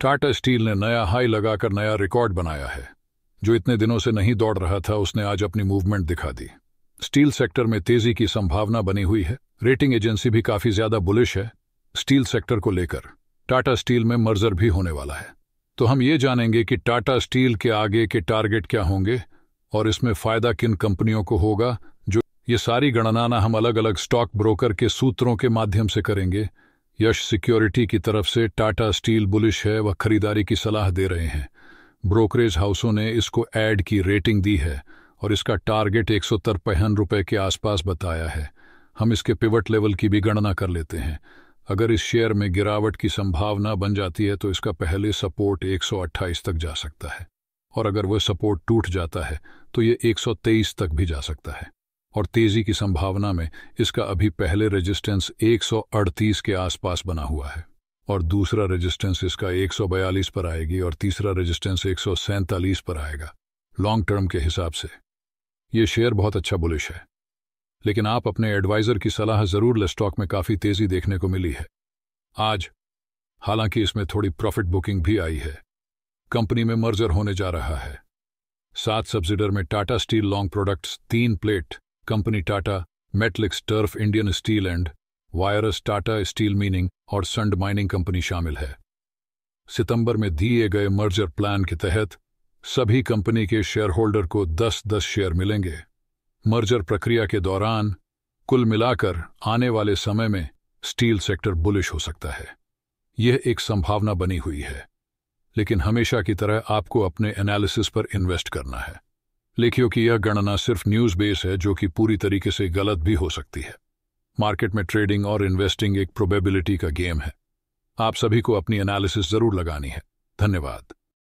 Tata steel ने नया high लगाकर नया रिकॉर्ड बनाया है जो इतने दिनों से नहीं दौड़ रहा था उसने आज अपनी मूवमेंट दिखा दी स्टील सेक्टर में तेजी की संभावना बनी हुई है रेटिंग एजेंसी भी काफी ज्यादा बुलिश है स्टील सेक्टर को लेकर टाटा स्टील में मर्जर भी होने वाला है तो हम ये जानेंगे कि टाटा स्टील के आगे के टारगेट क्या होंगे और इसमें फायदा किन कंपनियों को होगा जो ये सारी गणनाना हम अलग अलग स्टॉक ब्रोकर के सूत्रों के माध्यम से करेंगे यश सिक्योरिटी की तरफ से टाटा स्टील बुलिश है व खरीदारी की सलाह दे रहे हैं ब्रोकरेज हाउसों ने इसको एड की रेटिंग दी है और इसका टारगेट एक सौ के आसपास बताया है हम इसके पिवट लेवल की भी गणना कर लेते हैं अगर इस शेयर में गिरावट की संभावना बन जाती है तो इसका पहले सपोर्ट 128 तक जा सकता है और अगर वह सपोर्ट टूट जाता है तो ये 123 तक भी जा सकता है और तेजी की संभावना में इसका अभी पहले रेजिस्टेंस 138 के आसपास बना हुआ है और दूसरा रेजिस्टेंस इसका 142 पर आएगी और तीसरा रेजिस्टेंस एक पर आएगा लॉन्ग टर्म के हिसाब से ये शेयर बहुत अच्छा बुलिश है लेकिन आप अपने एडवाइजर की सलाह जरूर ले स्टॉक में काफी तेजी देखने को मिली है आज हालांकि इसमें थोड़ी प्रॉफिट बुकिंग भी आई है कंपनी में मर्जर होने जा रहा है सात सब्सिडर में टाटा स्टील लॉन्ग प्रोडक्ट्स तीन प्लेट कंपनी टाटा मेटलिक्स टर्फ Indian steel and wires Tata Steel mining और संड माइनिंग कंपनी शामिल है सितंबर में दिए गए मर्जर प्लान के तहत सभी कंपनी के शेयर होल्डर को 10-10 शेयर मिलेंगे मर्जर प्रक्रिया के दौरान कुल मिलाकर आने वाले समय में स्टील सेक्टर बुलिश हो सकता है यह एक संभावना बनी हुई है लेकिन हमेशा की तरह आपको अपने एनालिसिस पर इन्वेस्ट करना है लेखियो की यह गणना सिर्फ न्यूज बेस है जो कि पूरी तरीके से गलत भी हो सकती है मार्केट में ट्रेडिंग और इन्वेस्टिंग एक प्रोबेबिलिटी का गेम है आप सभी को अपनी एनालिसिस जरूर लगानी है धन्यवाद